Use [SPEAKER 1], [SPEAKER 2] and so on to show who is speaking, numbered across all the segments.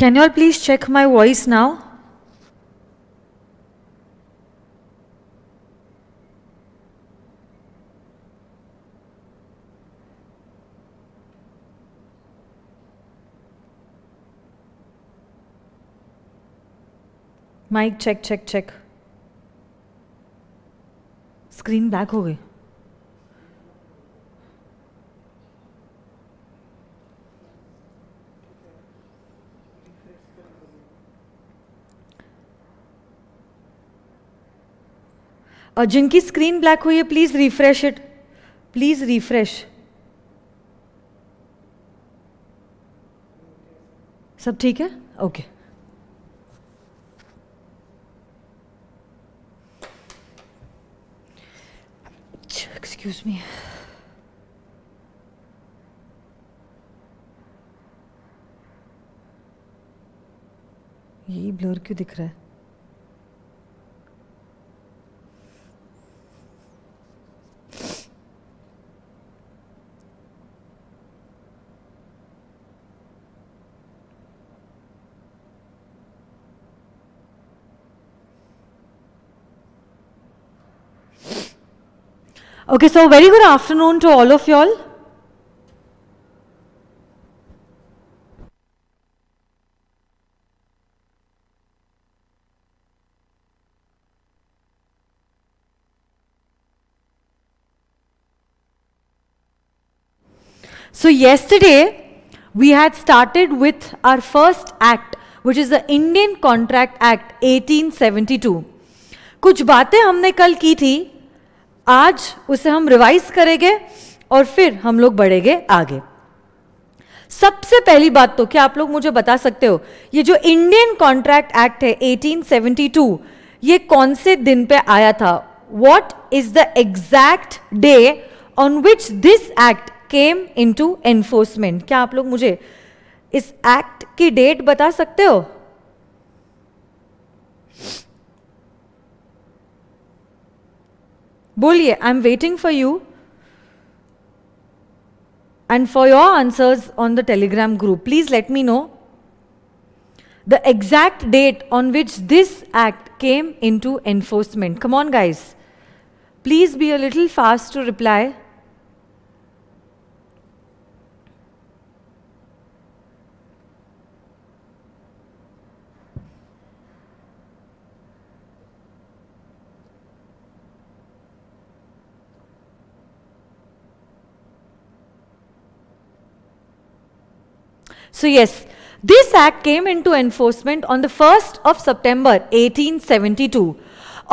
[SPEAKER 1] Can you all please check my voice now? Mic check, check, check. Screen back हो गई और जिनकी screen black हुई है please refresh it please refresh सब ठीक है ओके एक्सक्यूज मी यही ब्लर क्यों दिख रहा है Okay, so very good afternoon to all of y'all. So yesterday we had started with our first act which is the Indian Contract Act 1872. कुछ बातें हमने कल की थी आज उसे हम रिवाइज करेंगे और फिर हम लोग बढ़ेंगे आगे सबसे पहली बात तो क्या आप लोग मुझे बता सकते हो ये जो इंडियन कॉन्ट्रैक्ट एक्ट है 1872 ये कौन से दिन पे आया था what is the exact day on which this act came into enforcement क्या आप लोग मुझे इस एक्ट की डेट बता सकते हो Bolie, I'm waiting for you and for your answers on the Telegram group. Please let me know the exact date on which this act came into enforcement. Come on, guys. Please be a little fast to reply. So yes, this act came into enforcement on the 1st of September 1872.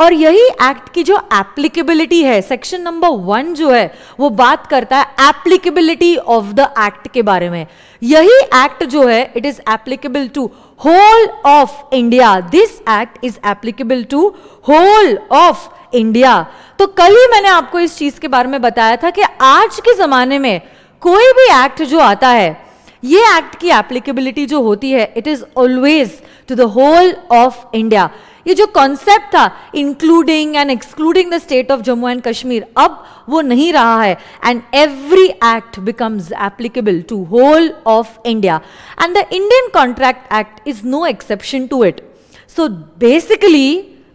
[SPEAKER 1] और यही act की जो applicability है section number one जो है वो बात करता है एप्लीकेबिलिटी ऑफ द एक्ट के बारे में यही एक्ट जो है it is applicable to whole of India this act is applicable to whole of India तो कल ही मैंने आपको इस चीज के बारे में बताया था कि आज के जमाने में कोई भी एक्ट जो आता है ये एक्ट की एप्लीकेबिलिटी जो होती है it is always to the whole of India ये जो कॉन्सेप्ट था including and excluding the state of Jammu and Kashmir अब वो नहीं रहा है and every act becomes applicable to whole of India and the Indian contract act is no exception to it so basically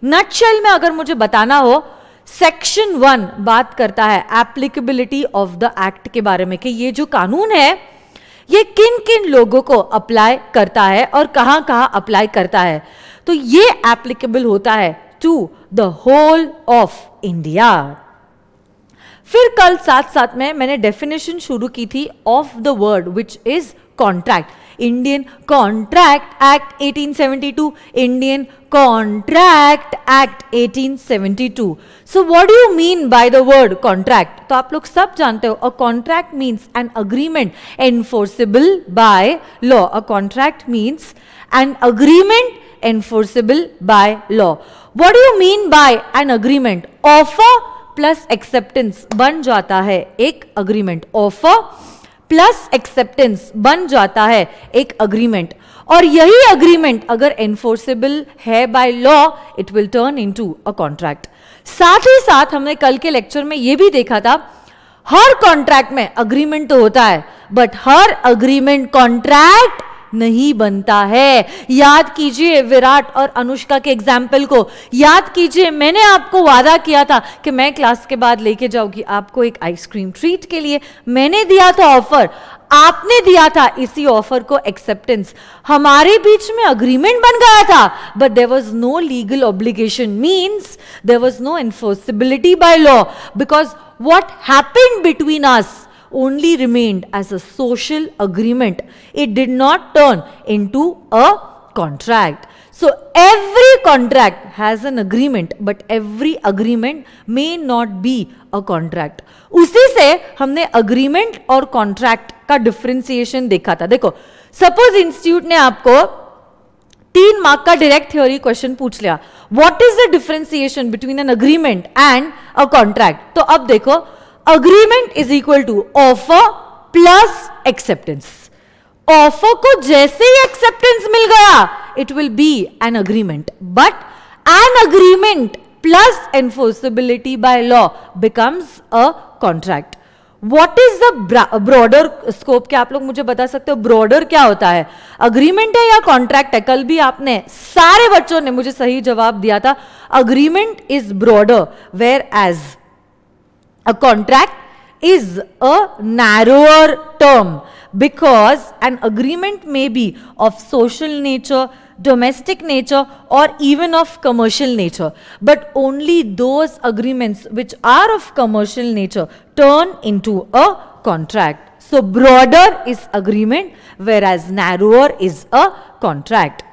[SPEAKER 1] nutshell में अगर मुझे बताना हो सेक्शन वन बात करता है एप्लीकेबिलिटी ऑफ द एक्ट के बारे में कि ये जो कानून है ये किन किन लोगों को अप्लाई करता है और कहां कहां अप्लाई करता है तो ये एप्लीकेबल होता है to the whole of India फिर कल साथ साथ में मैंने डेफिनेशन शुरू की थी of the word which is contract Indian contract act 1872 Indian contract act 1872 so what do you mean by the word contract तो आप लोग सब जानते हो a contract means an agreement enforceable by law a contract means an agreement enforceable by law What do you mean by an agreement? Offer plus acceptance बन जाता है एक अग्रीमेंट ऑफर प्लस एक्सेप्टेंस बन जाता है एक अग्रीमेंट और यही अग्रीमेंट अगर एनफोर्सेबल है by law it will turn into a contract साथ ही साथ हमने कल के लेक्चर में यह भी देखा था हर कॉन्ट्रैक्ट में अग्रीमेंट तो होता है बट हर अग्रीमेंट कॉन्ट्रैक्ट नहीं बनता है याद कीजिए विराट और अनुष्का के एग्जाम्पल को याद कीजिए मैंने आपको वादा किया था कि मैं क्लास के बाद लेके जाऊंगी आपको एक आइसक्रीम ट्रीट के लिए मैंने दिया था ऑफर आपने दिया था इसी ऑफर को एक्सेप्टेंस हमारे बीच में अग्रीमेंट बन गया था but there was no legal obligation means there was no enforceability by law because what happen between us only remained as a social agreement. It did not turn into a contract. So every contract has an agreement, but every agreement may not be a contract. उसी से हमने agreement और contract का differentiation देखा था देखो suppose institute ने आपको तीन मार्क का डायरेक्ट थ्योरी क्वेश्चन पूछ लिया what is the differentiation between an agreement and a contract तो अब देखो agreement is equal to offer plus acceptance offer को जैसे ही एक्सेप्टेंस मिल गया it will be an agreement but an agreement plus enforceability by law becomes a contract what is the broader scope क्या आप लोग मुझे बता सकते हो ब्रॉडर क्या होता है अग्रीमेंट है या कॉन्ट्रैक्ट है कल भी आपने सारे बच्चों ने मुझे सही जवाब दिया था agreement is broader whereas A contract is a narrower term because an agreement may be of social nature, domestic nature or even of commercial nature. But only those agreements which are of commercial nature turn into a contract. So broader is agreement whereas narrower is a contract.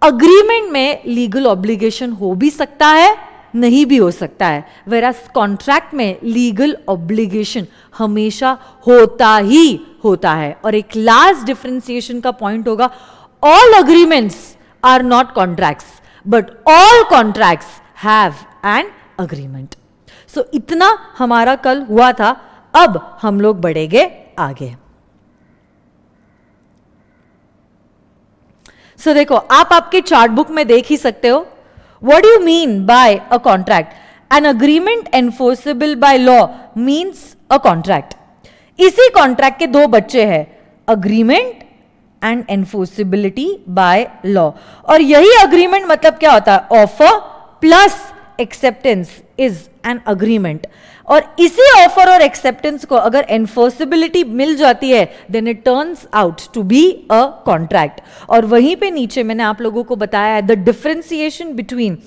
[SPEAKER 1] Agreement may legal obligation. हो भी नहीं भी हो सकता है whereas contract में legal obligation हमेशा होता ही होता है और एक लास्ट डिफ्रेंसिएशन का पॉइंट होगा all agreements are not contracts but all contracts have an agreement so इतना हमारा कल हुआ था अब हम लोग बढ़ेंगे आगे सो so, देखो आप आपके चार्ट बुक में देख ही सकते हो What do you mean by a contract? An agreement enforceable by law means a contract. इसी कॉन्ट्रैक्ट के दो बच्चे हैं agreement and enforceability by law और यही अग्रीमेंट मतलब क्या होता है offer plus acceptance is an agreement और इसी ऑफर और एक्सेप्टेंस को अगर एनफोर्सिबिलिटी मिल जाती है then it turns out to be a contract और वहीं पे नीचे मैंने आप लोगों को बताया है the differentiation between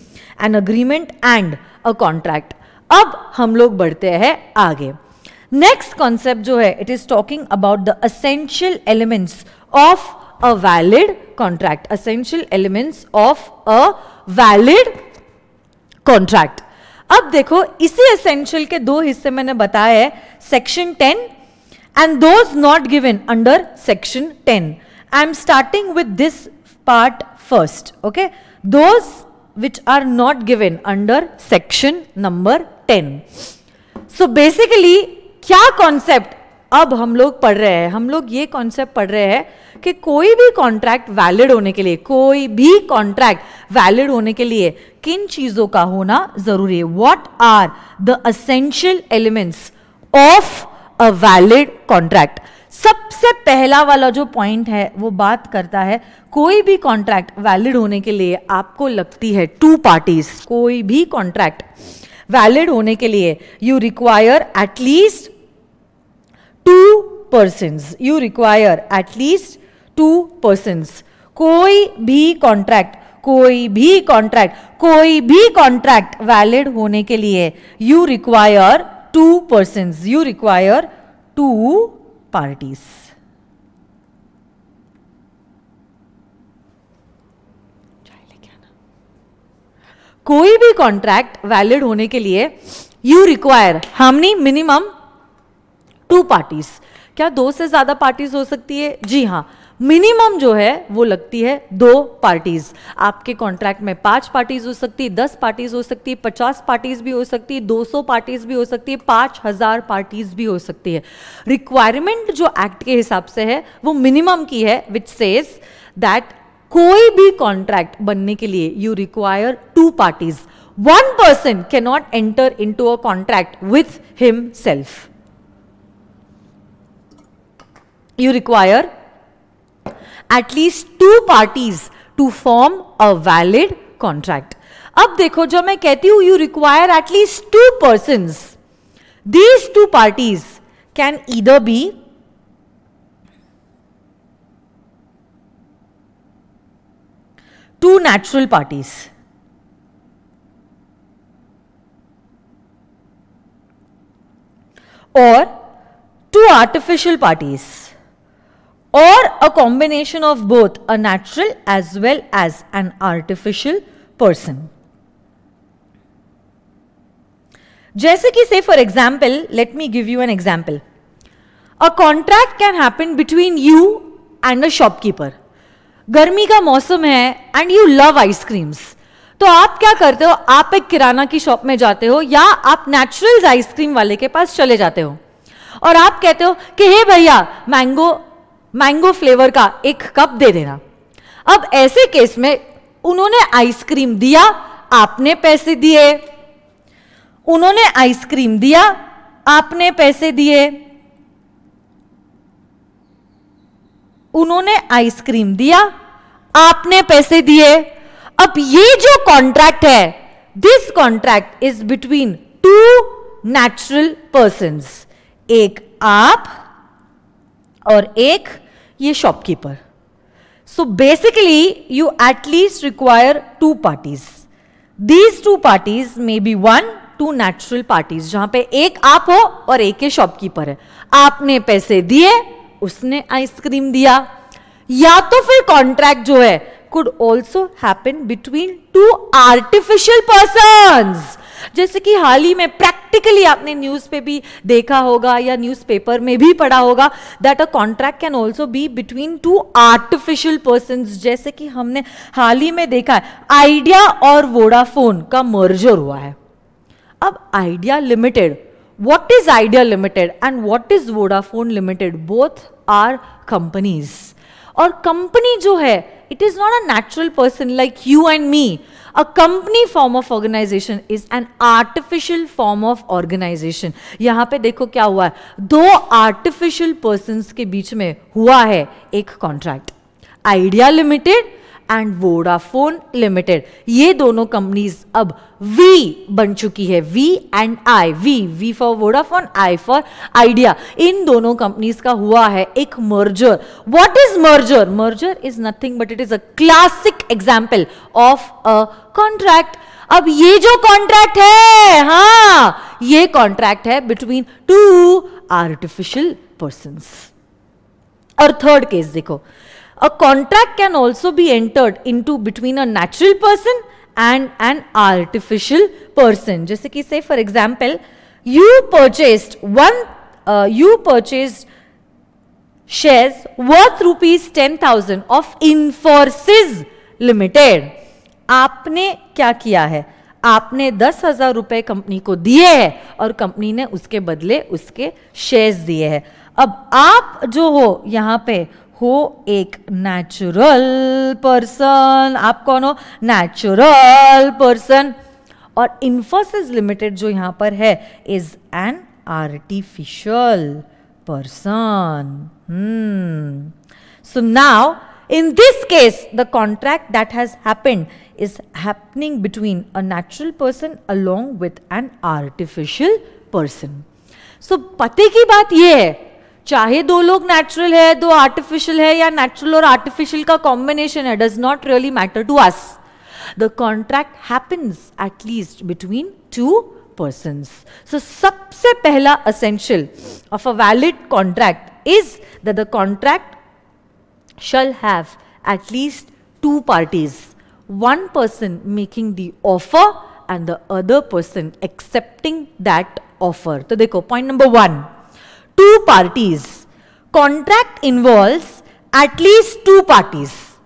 [SPEAKER 1] an agreement and a contract अब हम लोग बढ़ते हैं आगे नेक्स्ट कॉन्सेप्ट जो है it is talking about the essential elements of a valid contract essential elements of a valid contract अब देखो इसी एसेंशियल के दो हिस्से मैंने बताया है section ten and those not given under section ten I am starting with this part first okay those which are not given under section number ten so basically क्या कॉन्सेप्ट अब हम लोग पढ़ रहे हैं हम लोग ये कॉन्सेप्ट पढ़ रहे हैं कि कोई भी कॉन्ट्रैक्ट वैलिड होने के लिए कोई भी कॉन्ट्रैक्ट वैलिड होने के लिए किन चीज़ों का होना ज़रूरी है what are the essential elements of a valid contract सबसे पहला वाला जो पॉइंट है वो बात करता है कोई भी कॉन्ट्रैक्ट वैलिड होने के लिए आपको लगती है टू पार्टीज कोई भी कॉन्ट्रैक्ट वैलिड होने के लिए you require at least two person you require at least two person कोई भी कॉन्ट्रैक्ट कोई भी कॉन्ट्रैक्ट कोई भी कॉन्ट्रैक्ट वैलिड होने के लिए you require two person you require two parties कोई भी कॉन्ट्रैक्ट वैलिड होने के लिए यू रिक्वायर हमनी मिनिमम टू पार्टीज क्या दो से ज्यादा पार्टीज हो सकती है जी हां मिनिमम जो है वो लगती है दो पार्टीज आपके कॉन्ट्रैक्ट में पांच पार्टीज हो सकती है दस पार्टीज हो सकती है पचास पार्टीज भी हो सकती है दो सौ पार्टीज भी हो सकती है पांच हजार पार्टीज भी हो सकती है रिक्वायरमेंट जो एक्ट के हिसाब से है वो मिनिमम की है विच सेज दैट कोई भी कॉन्ट्रैक्ट बनने के लिए you require two parties one person one enter into a contract with himself you require at least two parties to form a valid contract. अब देखो जब मैं कहती हूँ you require at least two persons. These two parties can either be two natural parties. or two artificial parties or a combination of both a natural as well as an artificial person. जैसे कि say for example, let me give you an example. A contract can happen between you and a shopkeeper. गर्मी का मौसम है and you love ice creams तो आप क्या करते हो आप एक किराना की शॉप में जाते हो या आप नेचुरल आइसक्रीम वाले के पास चले जाते हो और आप कहते हो कि हे भैया मैंगो मैंगो फ्लेवर का एक कप दे देना अब ऐसे केस में उन्होंने आइसक्रीम दिया आपने पैसे दिए उन्होंने आइसक्रीम दिया आपने पैसे दिए उन्होंने आइसक्रीम दिया आपने पैसे दिए अब ये जो कॉन्ट्रैक्ट है this contract is between two natural person एक आप और एक ये shopkeeper so basically you at least require two parties these two parties may be one two natural parties जहां पे एक आप हो और एक ही शॉपकीपर है आपने पैसे दिए उसने आइसक्रीम दिया या तो फिर कॉन्ट्रैक्ट जो है could also happen between two artificial person जैसे कि हाल ही में प्रैक्टिकली आपने न्यूज़ पे भी देखा होगा या न्यूज पेपर में भी पढ़ा होगा that a contract can also be between two artificial person जैसे कि हमने हाल ही में देखा है आइडिया और वोडाफोन का मर्जर हुआ है अब Idea limited what is Idea limited and what is Vodafone limited both are companies और कंपनी जो है it is not a natural person like you and me a company form of organisation is an artificial form of organisation यहां पे देखो क्या हुआ है दो आर्टिफिशियल पर्सन के बीच में हुआ है एक contract Idea limited and Vodafone limited ये दोनों कंपनीज अब वी बन चुकी है V and I V V for Vodafone I for Idea इन दोनों कंपनीज का हुआ है एक merger what is merger merger is nothing but it is a classic example of a contract अब ये जो कॉन्ट्रैक्ट है हाँ ये कॉन्ट्रैक्ट है बिटवीन टू आर्टिफिशियल पर्सन और थर्ड केस देखो A contract can also be entered into between a natural person and an artificial person. jaise ki say for example, you purchased one, uh, you purchased shares worth rupees 10,000 of Infosys Limited. aapne kya kiya hai आपने दस हजार रुपए company को दिए हैं और company ने उसके बदले उसके शेयर्स दिए हैं अब आप जो हो यहां पे हो एक नेचुरल पर्सन आप कौन हो नेचुरल पर्सन और इन्फोसिस लिमिटेड जो यहां पर है is an artificial person so now in this case the contract that has happened is happening between a natural person along with an artificial person so पते की बात यह है चाहे दो लोग नेचुरल है दो आर्टिफिशियल है या नेचुरल और आर्टिफिशियल का कॉम्बिनेशन है does not really matter to us the contract happens at least between two person so सबसे पहला essential of a valid contract is the contract shall have at least two parties one person making the offer and the other person accepting that offer तो देखो point number one two parties. Contract involves at least two parties.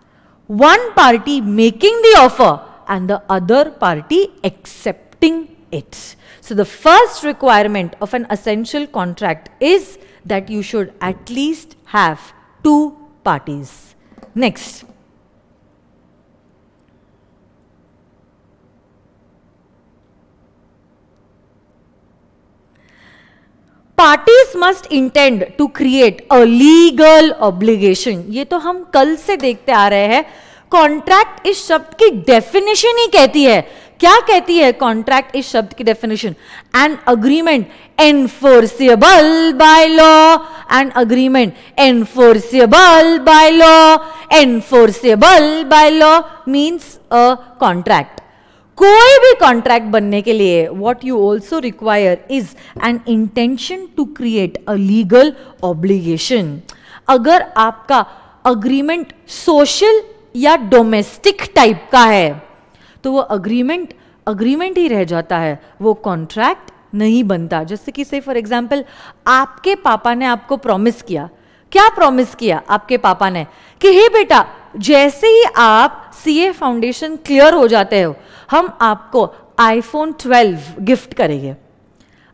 [SPEAKER 1] One party making the offer and the other party accepting it. So the first requirement of an essential contract is that you should at least have two parties. Next, parties must intend to create a legal obligation ये तो हम कल से देखते आ रहे हैं contract इस शब्द की डेफिनेशन ही कहती है क्या कहती है कॉन्ट्रैक्ट इस शब्द की definition an agreement enforceable by law an agreement enforceable by law enforceable by law means a contract कोई भी कॉन्ट्रैक्ट बनने के लिए what you also require is an intention to create a legal obligation अगर आपका अग्रीमेंट सोशल या domestic type का है तो वो अग्रीमेंट अग्रीमेंट ही रह जाता है वो कॉन्ट्रैक्ट नहीं बनता जैसे कि से फॉर एग्जाम्पल आपके पापा ने आपको प्रॉमिस किया क्या प्रॉमिस किया आपके पापा ने कि हे बेटा जैसे ही आप सी ए फाउंडेशन क्लियर हो जाते हो हम आपको आईफोन 12 गिफ्ट करेंगे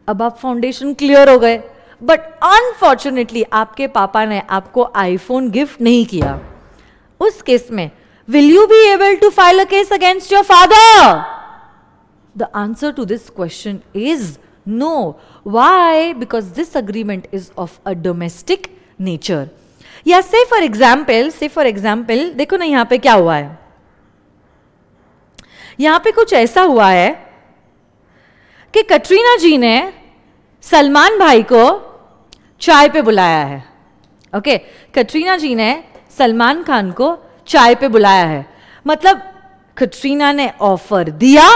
[SPEAKER 1] अब आप फाउंडेशन क्लियर हो गए बट अनफॉर्चुनेटली आपके पापा ने आपको आईफोन गिफ्ट नहीं किया उस केस में will you be able to file a case against your father the answer to this question is no why because this agreement is of a domestic nature या say for example say for example देखो ना यहां पे क्या हुआ है यहां पे कुछ ऐसा हुआ है कि कटरीना जी ने सलमान भाई को चाय पे बुलाया है ओके okay, कटरीना जी ने सलमान खान को चाय पे बुलाया है मतलब कटरीना ने ऑफर दिया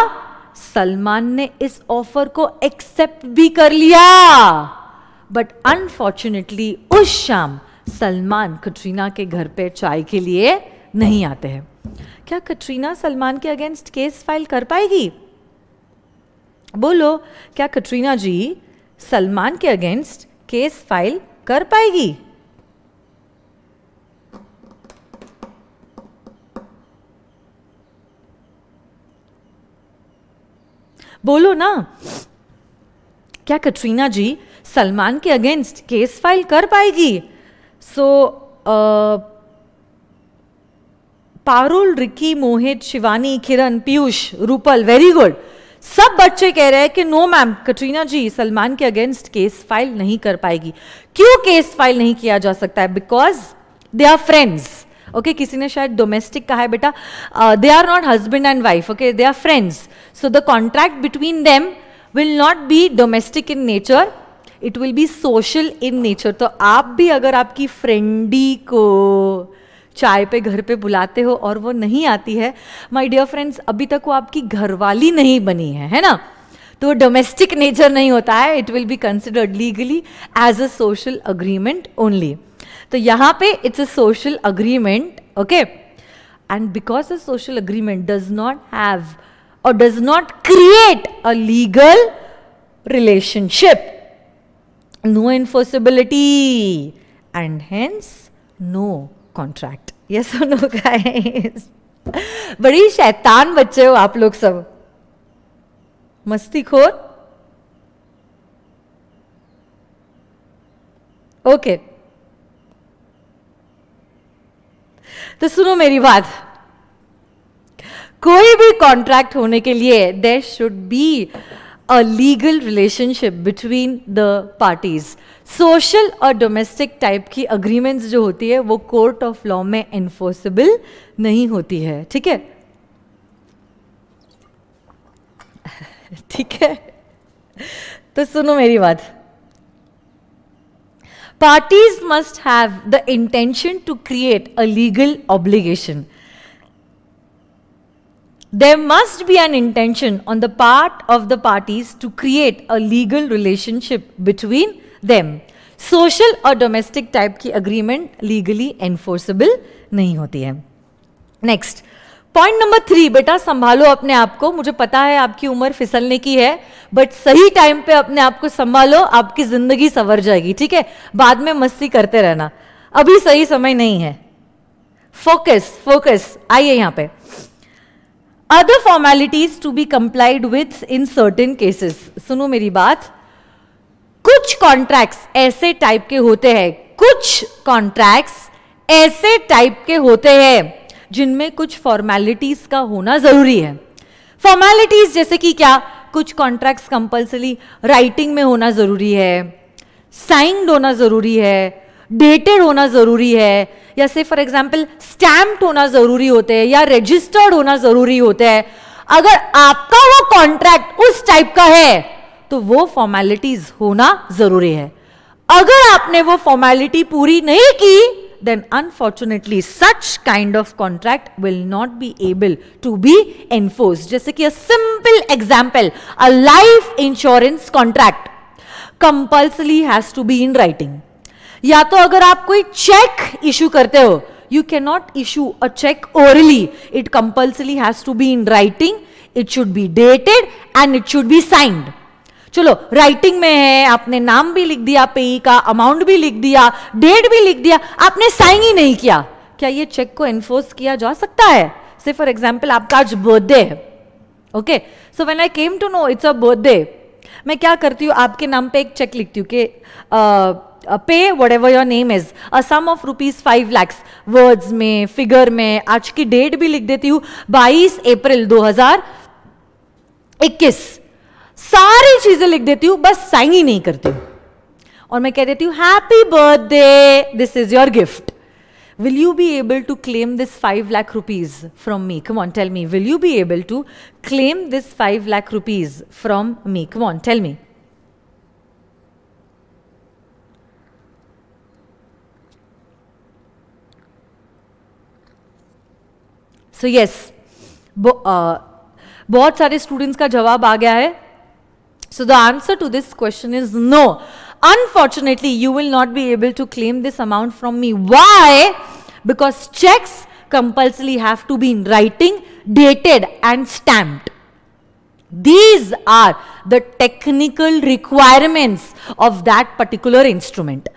[SPEAKER 1] सलमान ने इस ऑफर को एक्सेप्ट भी कर लिया बट अनफॉर्चुनेटली उस शाम सलमान कटरीना के घर पे चाय के लिए नहीं आते हैं क्या कटरीना सलमान के अगेंस्ट केस फाइल कर पाएगी बोलो क्या कटरीना जी सलमान के अगेंस्ट केस फाइल कर पाएगी बोलो ना क्या कटरीना जी सलमान के अगेंस्ट केस फाइल कर पाएगी so Parul Ricky Mohit Shivani Kiran Piyush Rupal very good सब बच्चे कह रहे हैं कि नो मैम कटरीना जी सलमान के अगेंस्ट केस फाइल नहीं कर पाएगी क्यों केस फाइल नहीं किया जा सकता है because they are friends okay किसी ने शायद डोमेस्टिक कहा है बेटा they are not husband and wife okay they are friends so the contract between them will not be domestic in nature it will be social in nature तो आप भी अगर आपकी फ्रेंडी को चाय पे घर पे बुलाते हो और वो नहीं आती है माय डियर फ्रेंड्स अभी तक वो आपकी घरवाली नहीं बनी है है ना तो डोमेस्टिक नेचर नहीं होता है it will be considered legally as a social agreement only तो यहाँ पे it's a social agreement okay and because a social agreement does not have और does not create a legal relationship no enforceability and hence no contract. Yes or no guys? बड़ी शैतान बच्चे हो आप लोग सब मस्ती खोर ओके okay. तो सुनो मेरी बात कोई भी कॉन्ट्रैक्ट होने के लिए there should be a legal relationship between the parties. Social or domestic type की agreements जो होती है वो court of law में enforceable नहीं होती है ठीक है ठीक है तो सुनो मेरी बात parties must have the intention to create a legal obligation there must be an intention on the part of the parties to create a legal relationship between them. Social और डोमेस्टिक टाइप की agreement legally enforceable नहीं होती है next point number three बेटा संभालो अपने आप को मुझे पता है आपकी उम्र फिसलने की है बट सही टाइम पे अपने आप को संभालो आपकी जिंदगी संवर जाएगी ठीक है बाद में मस्ती करते रहना अभी सही समय नहीं है फोकस फोकस आइए यहाँ पे other formalities to be complied with in certain cases सुनो मेरी बात कुछ कॉन्ट्रैक्ट्स ऐसे टाइप के होते हैं कुछ कॉन्ट्रैक्ट्स ऐसे टाइप के होते हैं जिनमें कुछ फॉर्मेलिटीज का होना जरूरी है फॉर्मेलिटीज जैसे कि क्या कुछ कॉन्ट्रैक्ट्स कंपल्सरी राइटिंग में होना जरूरी है साइंड होना जरूरी है डेटेड होना जरूरी है या से फॉर एग्जाम्पल स्टैम्प्ड होना जरूरी होते हैं या रजिस्टर्ड होना जरूरी होता है अगर आपका वो कॉन्ट्रैक्ट उस टाइप का है तो वो फॉर्मेलिटीज होना जरूरी है अगर आपने वो फॉर्मेलिटी पूरी नहीं की then unfortunately such kind of contract will not be able to be enforce जैसे कि simple example a life insurance contract compulsory has to be in writing या तो अगर आप कोई चेक इशू करते हो you can not issue a cheque orally it compulsory has to be in writing it should be dated and it should be signed चलो writing में है आपने नाम भी लिख दिया पेई का अमाउंट भी लिख दिया डेट भी लिख दिया आपने साइन ही नहीं किया क्या ये चेक को एनफोर्स किया जा सकता है से फॉर एग्जाम्पल आपका आज बर्थडे है okay so when I came to know it's a birthday मैं क्या करती हूँ आपके नाम पे एक चेक लिखती हूँ कि uh, pay whatever your name is a sum of rupees five lakhs words में फिगर में आज की डेट भी लिख देती हूं बाईस अप्रैल इक्कीस सारी चीजें लिख देती हूं बस साइन ही नहीं करती हूं और मैं कह देती हूं happy birthday this is your gift will you be able to claim this five lakh rupees from me come on tell me will you be able to claim this five lakh rupees from me come on tell me so yes uh, बहुत सारे students का जवाब आ गया है so the answer to this question is no unfortunately you will not be able to claim this amount from me why because cheques compulsory have to be in writing dated and stamped these are the technical requirements of that particular instrument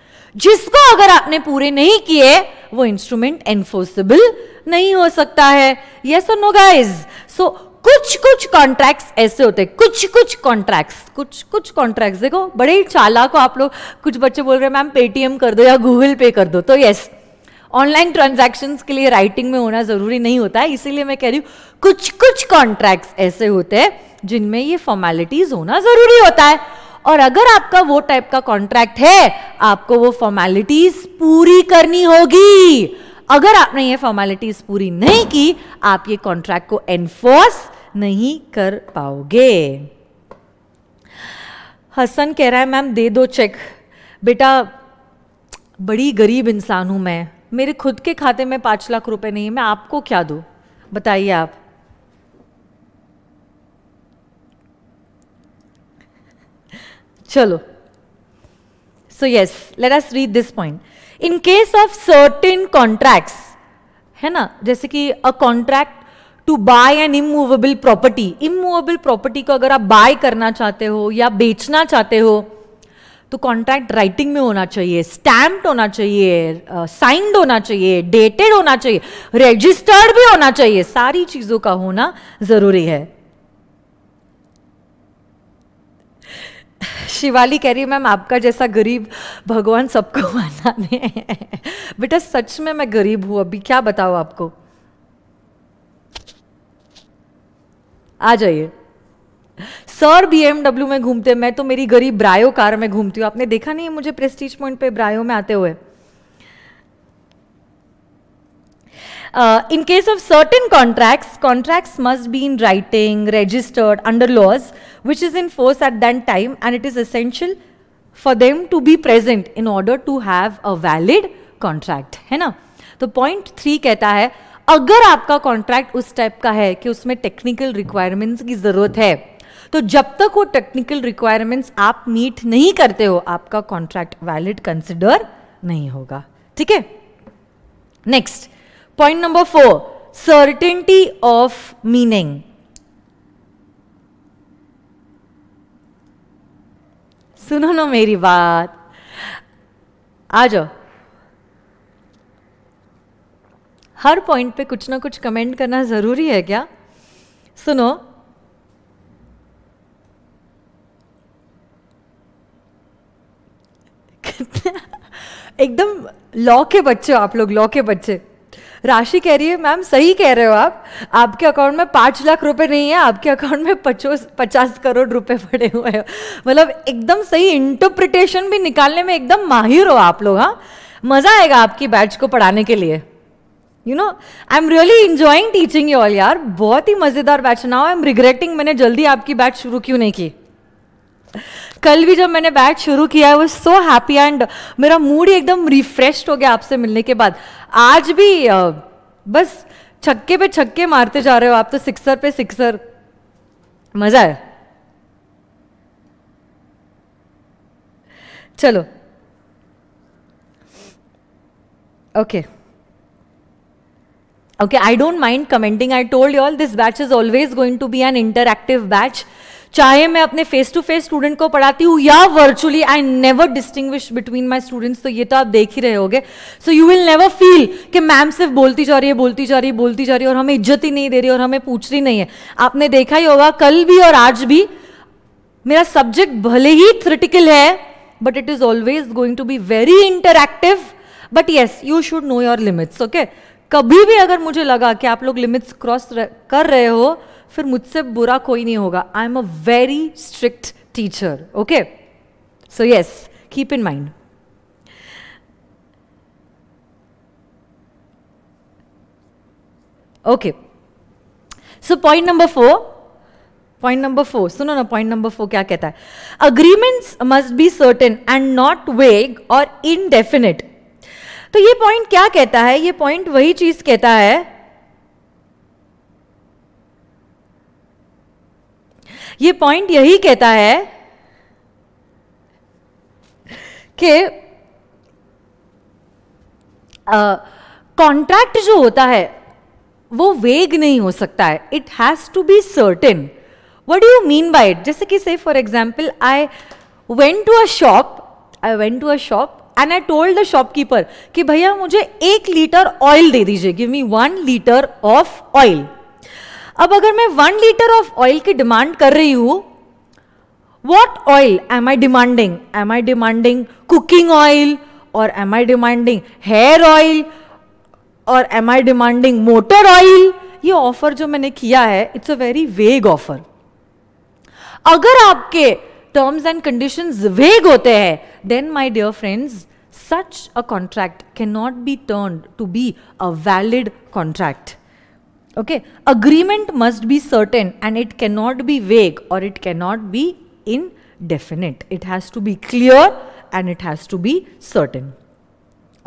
[SPEAKER 1] जिसको अगर आपने पूरे नहीं किए वो instrument enforceable नहीं हो सकता है यस और नो गाइज सो कुछ कुछ कॉन्ट्रैक्ट्स ऐसे होते हैं कुछ कुछ कॉन्ट्रैक्ट्स कुछ कुछ कॉन्ट्रैक्ट्स देखो बड़े ही चालाक को आप लोग कुछ बच्चे बोल रहे हैं मैम पेटीएम कर दो या गूगल पे कर दो तो यस ऑनलाइन ट्रांजैक्शंस के लिए राइटिंग में होना ज़रूरी नहीं होता है इसीलिए मैं कह रही हूं कुछ कुछ कॉन्ट्रैक्ट्स ऐसे होते हैं जिनमें ये फॉर्मेलिटीज़ होना ज़रूरी होता है और अगर आपका वो टाइप का कॉन्ट्रैक्ट है आपको वो फॉर्मेलिटीज़ पूरी करनी होगी अगर आपने ये फॉर्मेलिटीज पूरी नहीं की आप ये कॉन्ट्रैक्ट को एनफोर्स नहीं कर पाओगे हसन कह रहा है मैम दे दो चेक बेटा बड़ी गरीब इंसान हूं मैं मेरे खुद के खाते में पांच लाख रुपए नहीं है मैं आपको क्या दू बताइए आप चलो so yes let us read this point in case of certain contracts है ना जैसे कि a contract to buy an immovable property immovable property को अगर आप बाय करना चाहते हो या बेचना चाहते हो तो कॉन्ट्रैक्ट राइटिंग में होना चाहिए स्टैम्प्ड होना चाहिए साइंड uh, होना चाहिए डेटेड होना चाहिए रजिस्टर्ड भी होना चाहिए सारी चीज़ों का होना ज़रूरी है शिवाली कह रही है मैम आपका जैसा गरीब भगवान सबको मनाने बेटा सच में मैं गरीब हूं अभी क्या बताओ आपको आ जाइए सर बीएमडब्ल्यू में घूमते मैं तो मेरी गरीब ब्रायो कार में घूमती हूं आपने देखा नहीं है मुझे प्रेस्टीज पॉइंट पे ब्रायो में आते हुए in case of certain contracts contracts must be in writing registered under laws which is in force at that time and it is essential for them to be present in order to have a valid contract है ना तो point three कहता है अगर आपका contract उस type का है कि उसमें टेक्निकल रिक्वायरमेंट्स की ज़रूरत है तो जब तक वो टेक्निकल रिक्वायरमेंट्स आप मीट नहीं करते हो आपका कॉन्ट्रैक्ट वैलिड कंसिडर नहीं होगा ठीक है next point number four certainty of meaning सुनो ना मेरी बात आ जाओ हर पॉइंट पे कुछ ना कुछ कमेंट करना ज़रूरी है क्या सुनो एकदम लॉ के बच्चे आप लोग लॉ के बच्चे राशि कह रही है मैम सही कह रहे हो आप आपके अकाउंट में पाँच लाख रुपए नहीं है आपके अकाउंट में पचास पचास करोड़ रुपए पड़े हुए हैं मतलब एकदम सही इंटरप्रिटेशन भी निकालने में एकदम माहिर हो आप लोग हाँ मज़ा आएगा आपकी बैच को पढ़ाने के लिए you know I am really enjoying teaching you all यार बहुत ही मज़ेदार batch now I am regretting मैंने जल्दी आपकी बैच शुरू क्यों नहीं की कल भी जब मैंने बैट शुरू किया वो सो हैप्पी एंड मेरा मूड ही एकदम रिफ्रेश हो गया आपसे मिलने के बाद आज भी uh, बस छक्के पे छक्के मारते जा रहे हो आप तो सिक्सर पे सिक्सर मजा है चलो okay okay I don't mind commenting I told you all this batch is always going to be an interactive batch चाहे मैं अपने फेस टू फेस स्टूडेंट को पढ़ाती हूँ या virtually I never distinguish between my students तो ये तो आप देख ही रहे होगे so you will never feel कि मैम सिर्फ बोलती जा रही है बोलती जा रही है बोलती जा रही है और हमें इज्जत ही नहीं दे रही और हमें पूछ रही नहीं है आपने देखा ही होगा कल भी और आज भी मेरा सब्जेक्ट भले ही थ्रिटिकल है but it is always going to be very interactive but yes you should know your limits okay कभी भी अगर मुझे लगा कि आप लोग लिमिट्स क्रॉस कर रहे हो फिर मुझसे बुरा कोई नहीं होगा I am a very strict teacher okay so yes keep in mind okay so point number four point number four सुनो ना पॉइंट नंबर फोर क्या कहता है agreements must be certain and not vague और इनडेफिनेट तो ये point क्या कहता है ये पॉइंट वही चीज कहता है ये पॉइंट यही कहता है कि कॉन्ट्रैक्ट जो होता है वो वेग नहीं हो सकता है it has to be certain what do mean by it जैसे कि say for example I went to a shop I went to a shop and I told the shopkeeper कि भैया मुझे एक लीटर ऑयल दे दीजिए give me one litre of oil अब अगर मैं वन लीटर ऑफ ऑयल की डिमांड कर रही हूं what oil am I demanding am I demanding cooking oil और am I demanding hair oil और am I demanding motor oil ये ऑफर जो मैंने किया है it's a very vague offer अगर आपके टर्म्स एंड कंडीशन वेग होते हैं then my dear friends such a contract can not be turn to be a valid contract okay agreement must be certain and it can not be vague और it can not be indefinite it has to be clear and it has to be certain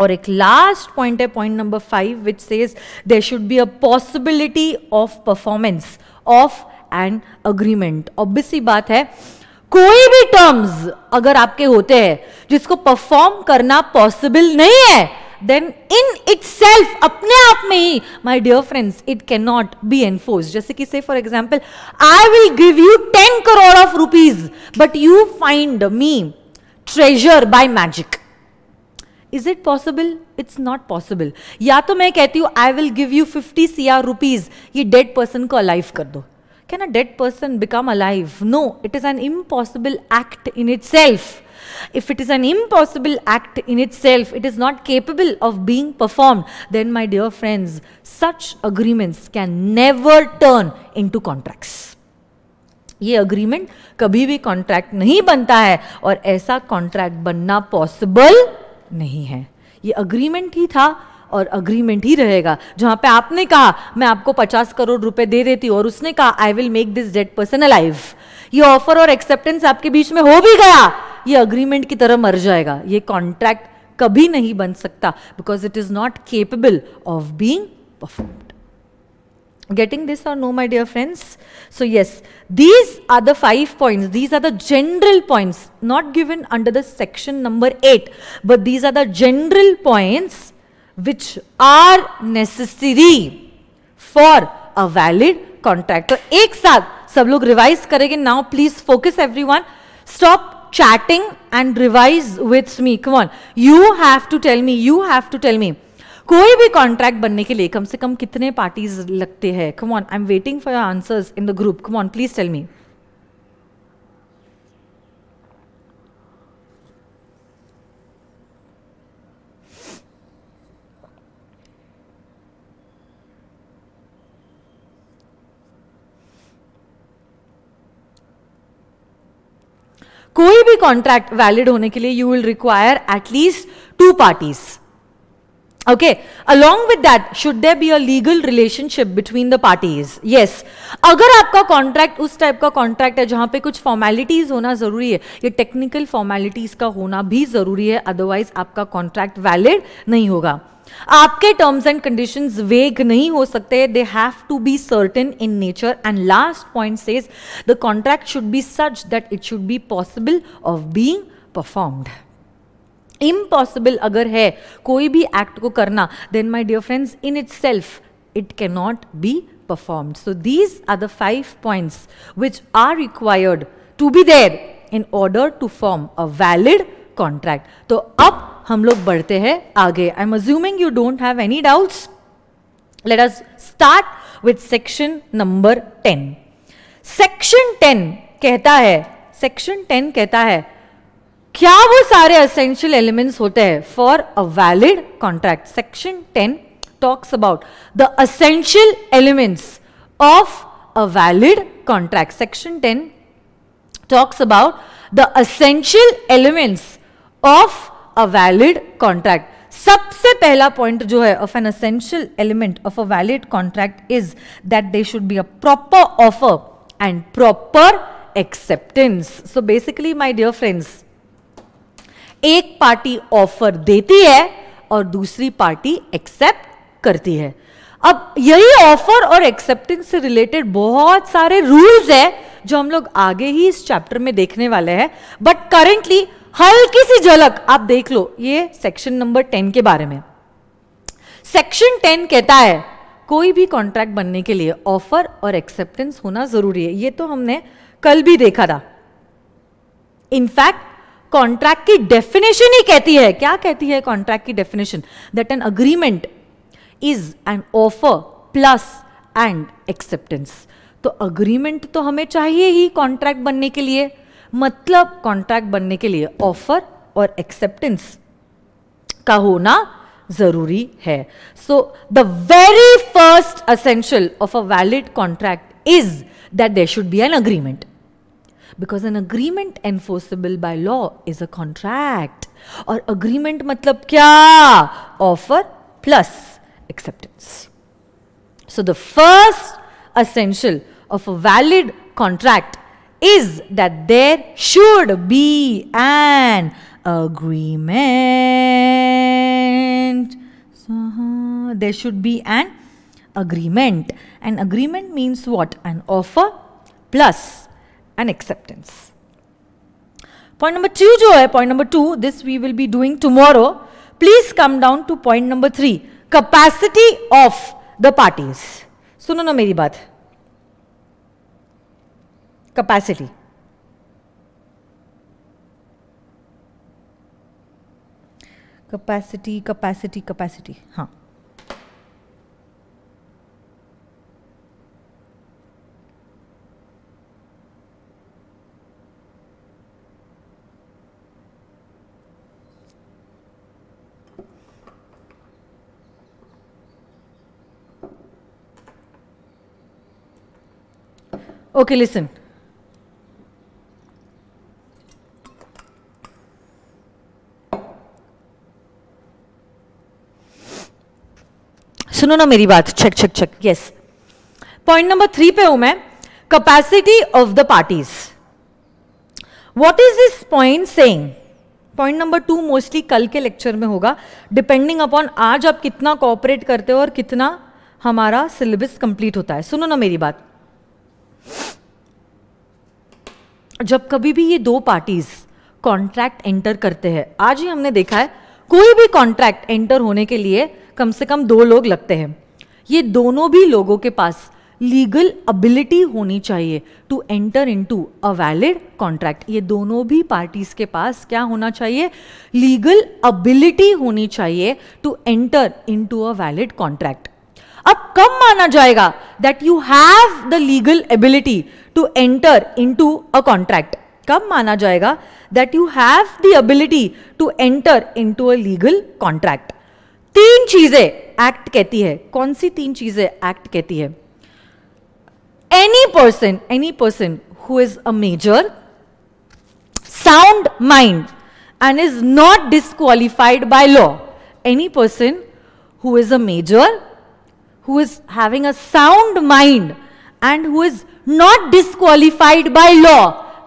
[SPEAKER 1] और एक last point है point number five which says there should be a possibility of performance of and agreement obviously बात है कोई भी terms अगर आपके होते हैं जिसको परफॉर्म करना पॉसिबल नहीं है देन इन इट सेल्फ अपने आप में ही my dear friends it can not be enforce जैसे कि say for example I will give you ten crore of rupees but you find me treasure by magic is it possible it's not possible या तो मैं कहती हूँ I will give you fifty C R rupees ये dead person को alive कर दो can a dead person become alive no it is an impossible act in itself If it is an impossible act in itself, it is not capable of being performed, then my dear friends, such agreements can never turn into contracts. ये agreement कभी भी contract नहीं बनता है और ऐसा contract बनना possible नहीं है ये अग्रीमेंट ही था और अग्रीमेंट ही रहेगा जहां पे आपने कहा मैं आपको 50 करोड़ रुपए दे देती हूं और उसने कहा I will make this dead person alive ये ऑफर और एक्सेप्टेंस आपके बीच में हो भी गया ये अग्रीमेंट की तरह मर जाएगा ये कॉन्ट्रैक्ट कभी नहीं बन सकता because it is not capable of being performed getting this और no my dear friends so yes these are the five point these are the general point not given under the section number eight but these are the general point which are necessary for a valid contract एक साथ सब लोग revise करेंगे now please focus everyone stop chatting and revise with me come on you have to tell me you have to tell me कोई भी contract बनने के लिए कम से कम कितने पार्टीज लगते हैं come on I am waiting for answers in the group come on please tell me कोई भी कॉन्ट्रैक्ट वैलिड होने के लिए you will require at least two parties okay along with that should there be a legal relationship between the parties yes अगर आपका contract उस type का contract है जहां पे कुछ फॉर्मेलिटीज होना जरूरी है ये टेक्निकल फॉर्मेलिटीज का होना भी जरूरी है अदरवाइज आपका कॉन्ट्रैक्ट वैलिड नहीं होगा आपके टर्म्स एंड कंडीशन वेग नहीं हो सकते they have to be certain in nature and last point says the contract should be such that it should be possible of being performed impossible अगर है कोई भी एक्ट को करना then my dear friends in itself it not be performed so these are the five point which are required to be there in order to form a valid contract तो अब हम लोग बढ़ते हैं आगे I am assuming you don't have any doubts let us start with section number ten section ten कहता है section ten कहता है क्या वो सारे असेंशियल एलिमेंट्स होते हैं for a valid contract section ten talks about the essential elements of a valid contract section ten talks about the essential elements of a valid contract सबसे पहला पॉइंट जो है of an essential element of a valid contract is that they should be a proper offer and proper acceptance so basically my dear friends एक party offer देती है और दूसरी party accept करती है अब यही ऑफर और एक्सेप्टेंस से रिलेटेड बहुत सारे रूल्स है जो हम लोग आगे ही इस चैप्टर में देखने वाले हैं बट करेंटली हल्की सी झलक आप देख लो ये सेक्शन नंबर टेन के बारे में सेक्शन टेन कहता है कोई भी कॉन्ट्रैक्ट बनने के लिए ऑफर और एक्सेप्टेंस होना जरूरी है ये तो हमने कल भी देखा था इनफैक्ट कॉन्ट्रैक्ट की डेफिनेशन ही कहती है क्या कहती है कॉन्ट्रैक्ट की definition that an agreement is an offer plus and acceptance तो अग्रीमेंट तो हमें चाहिए ही कॉन्ट्रैक्ट बनने के लिए मतलब कॉन्ट्रैक्ट बनने के लिए ऑफर और एक्सेप्टेंस का होना जरूरी है so the very first essential of a valid contract is that there should be an agreement because an agreement enforceable by law is a contract और अग्रीमेंट मतलब क्या offer plus acceptance so the first essential of a valid contract is that there should be an agreement. So, uh-huh. there should be an agreement. An agreement means what? An offer plus an acceptance. Point number two जो है point number two this we will be doing tomorrow. Please come down to point number three capacity of the parties. सुनो ना मेरी capacity. Capacity, capacity, capacity. Huh. Okay, listen. सुनो ना मेरी बात छक छक छक यस पॉइंट नंबर थ्री पे हूं मैं capacity of the parties what is this point saying point number two mostly कल के लेक्चर में होगा डिपेंडिंग अपॉन आज आप कितना कॉपरेट करते हो और कितना हमारा सिलेबस कंप्लीट होता है सुनो ना मेरी बात जब कभी भी ये दो पार्टीज कॉन्ट्रैक्ट एंटर करते हैं आज ही हमने देखा है कोई भी कॉन्ट्रैक्ट एंटर होने के लिए कम से कम दो लोग लगते हैं ये दोनों भी लोगों के पास लीगल एबिलिटी होनी चाहिए to enter into a valid contract ये दोनों भी पार्टीज के पास क्या होना चाहिए लीगल एबिलिटी होनी चाहिए to enter into a valid contract अब कब माना जाएगा that you have the legal ability to enter into a contract कब माना जाएगा that you have the ability to enter into a legal contract तीन चीजें act कहती है कौन सी तीन चीजें एक्ट कहती है any person any person who is a major sound mind and is not disqualified by law any person who is a major who is having a sound mind and who is not disqualified by law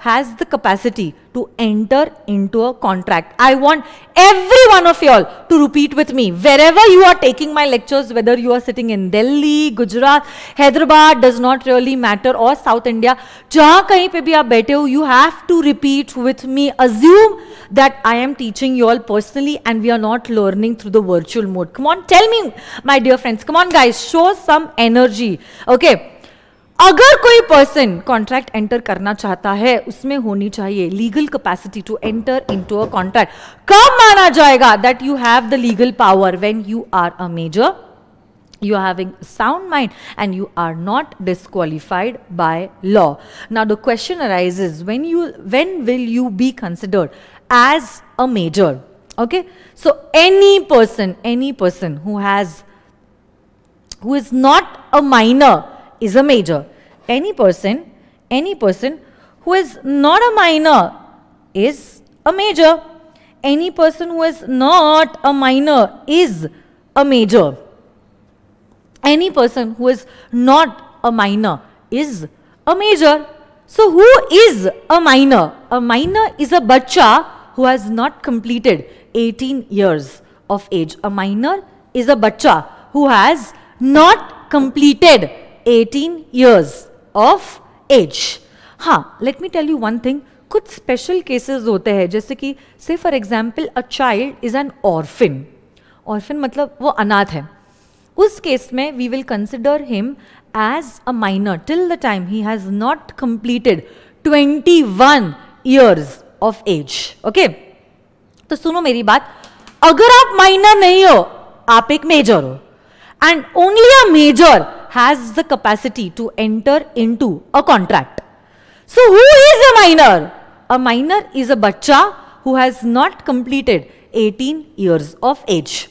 [SPEAKER 1] has the capacity to enter into a contract. I want every one of you all to repeat with me. Wherever you are taking my lectures, whether you are sitting in Delhi, Gujarat, Hyderabad, does not really matter, or South India, you have to repeat with me. Assume that I am teaching you all personally and we are not learning through the virtual mode. Come on, tell me, my dear friends. Come on, guys, show some energy. Okay. अगर कोई person contract enter करना चाहता है उसमें होनी चाहिए legal capacity to enter into a contract कब माना जाएगा that you have the legal power when you are a major you having sound mind and you are not disqualified by law now the question arise is when you when will you be considered as a major okay so any person any person who has who is not a minor is a major. Any person, any person who is not a minor is a major. Any person who is not a minor is a major. Any person who is not a minor is a major. So who is a minor? A minor is a bacha who has not completed 18 years of age. A minor is a bacha who has not completed eighteen years of age हाँ let me tell you one thing कुछ special cases होते हैं जैसे कि say for example a child is an orphan orphan मतलब वो अनाथ है उस केस में we will consider him as a minor till the time he has not completed twenty one years of age okay तो सुनो मेरी बात अगर आप माइनर नहीं हो आप एक मेजर हो and only a major has the capacity to enter into a contract. So who is a minor? A minor is a bacha who has not completed 18 years of age.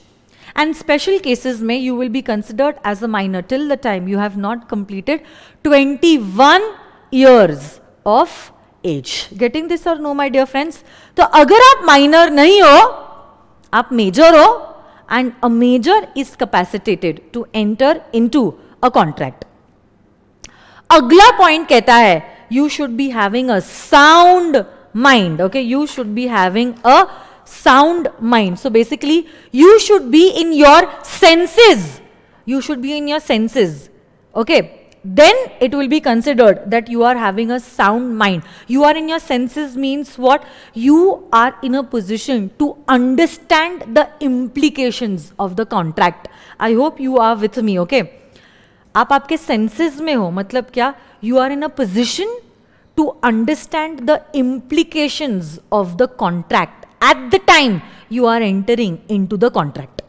[SPEAKER 1] And special cases may you will be considered as a minor till the time you have not completed 21 years of age. Getting this or no my dear friends? तो अगर आप minor नहीं हो आप major हो and a major is capacitated to enter into a contract. Contract अगला पॉइंट कहता You should be having a sound mind. Okay. You should be having a sound mind. So basically, you should be in your senses. You should be in your senses. Okay. Then it will be considered that you are having a sound mind. You are in your senses means what? You are in a position to understand the implications of the contract. I hope you are with me. Okay. आप आपके senses में हो मतलब क्या you are in a position to understand the implication of the contract at the time you are entering into the contract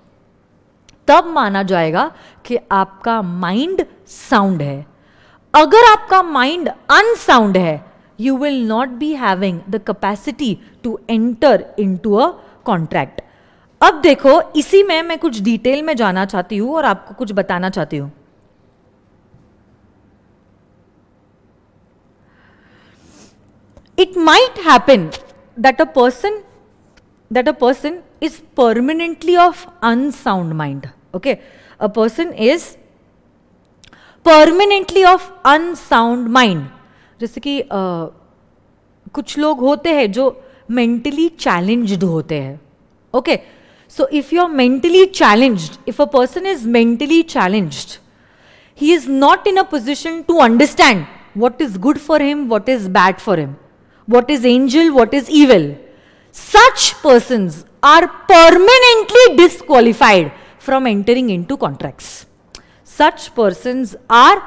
[SPEAKER 1] तब माना जाएगा कि आपका माइंड साउंड है अगर आपका माइंड अनसाउंड है you will not be having the capacity to enter into a contract अब देखो इसी में मैं कुछ डिटेल में जाना चाहती हूँ और आपको कुछ बताना चाहती हूँ it might happen that a person that a person is permanently of unsound mind okay a person is permanently of unsound mind जैसे कि uh, कुछ लोग होते हैं जो मेंटली चैलेंज्ड होते हैं okay so if you are mentally challenged if a person is mentally challenged he is not in a position to understand what is good for him what is bad what is angel, what is evil. Such persons are permanently disqualified from entering into contracts. Such persons are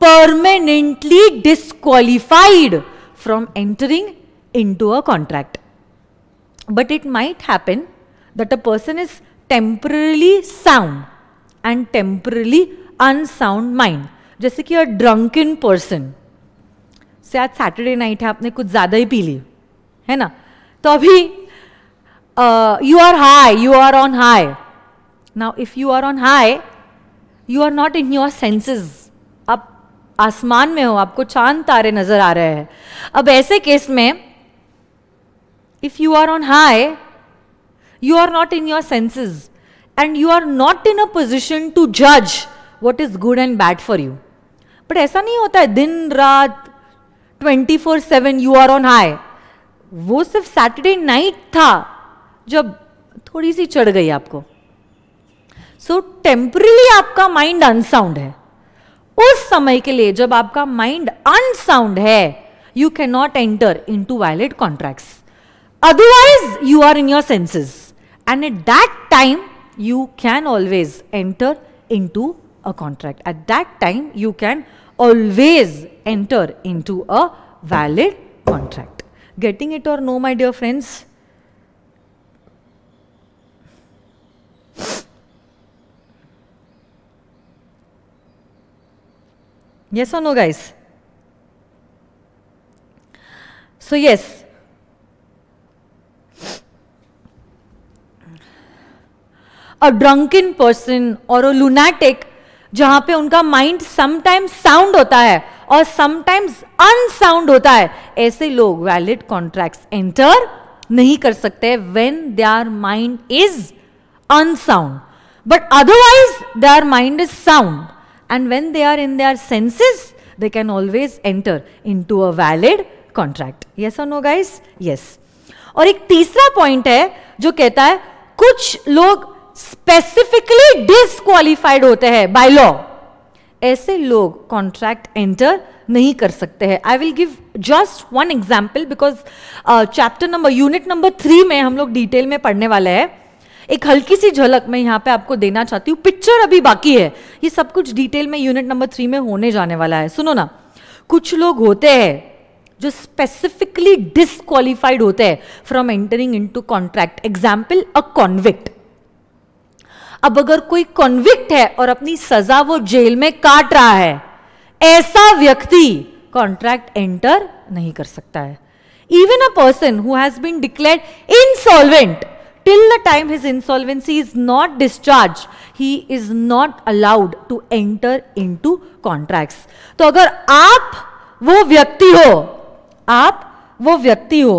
[SPEAKER 1] permanently disqualified from entering into a contract. But it might happen that a person is temporarily sound and temporarily unsound mind. जैसे कि a drunken person से आज Saturday night है आपने कुछ ज़्यादा ही P ली है ना तो अभी you are high you are on high now if you are on high you are not in your senses आप आसमान में हो आपको चांद तारे नज़र आ रहे हैं अब ऐसे केस में if you are on high you are not in your senses and you are not in a position to जज what is good and bad for you but ऐसा नहीं होता है दिन रात twenty four seven you are on high वो सिर्फ Saturday night था जब थोड़ी सी चढ़ गई आपको सो so, टेम्परली आपका माइंड अनसाउंड है उस समय के लिए जब आपका माइंड अनसाउंड है you can not enter into valid otherwise you are in your senses and at that time you can always enter into a contract at that time you can always enter into a valid contract. Getting it or no, my dear friends? Yes or no, guys? So, yes. A drunken person or a lunatic जहां पे उनका mind sometimes sound होता है और sometimes unsound होता है ऐसे लोग वैलिड कॉन्ट्रैक्ट एंटर नहीं कर सकते they are mind is unsound but otherwise they are mind is sound they are in they are senses they can always enter into a valid contract yes or no guys yes और एक तीसरा point है जो कहता है कुछ लोग specifically disqualified होते हैं बाय लॉ ऐसे लोग कॉन्ट्रैक्ट एंटर नहीं कर सकते हैं I will give just one example because chapter number unit number three में हम लोग डिटेल में पढ़ने वाले हैं एक हल्की सी झलक मैं यहाँ पे आपको देना चाहती हूँ पिक्चर अभी बाकी है ये सब कुछ डिटेल में यूनिट नंबर थ्री में होने जाने वाला है सुनो ना कुछ लोग होते हैं जो स्पेसिफिकली डिसक्वालिफाइड होते हैं from entering into contract example a convict अब अगर कोई कॉन्विक्ट है और अपनी सजा वो जेल में काट रहा है ऐसा व्यक्ति कॉन्ट्रैक्ट एंटर नहीं कर सकता है even a person who has been declare insolvent till the time his insolvency is not discharge he is not allowed to enter into contract तो अगर आप वो व्यक्ति हो आप वो व्यक्ति हो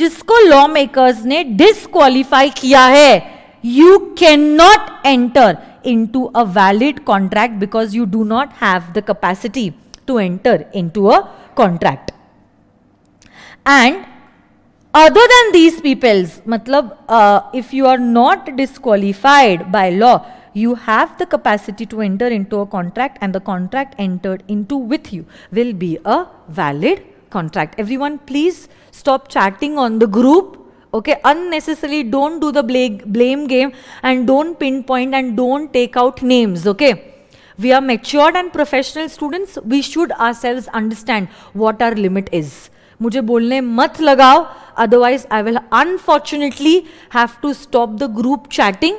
[SPEAKER 1] जिसको लॉ मेकर्स ने डिसक्वालिफाई किया है you cannot enter into a valid contract because you do not have the capacity to enter into a contract. And other than these peoples, matlab, uh, if you are not disqualified by law, you have the capacity to enter into a contract and the contract entered into with you will be a valid contract. Everyone please stop chatting on the group okay unnecessarily don't do the blame game and don't pinpoint and don't take out names okay we are matured and professional students we should ourselves understand what our limit is मुझे बोलने मत लगाओ otherwise I will unfortunately have to stop the group chatting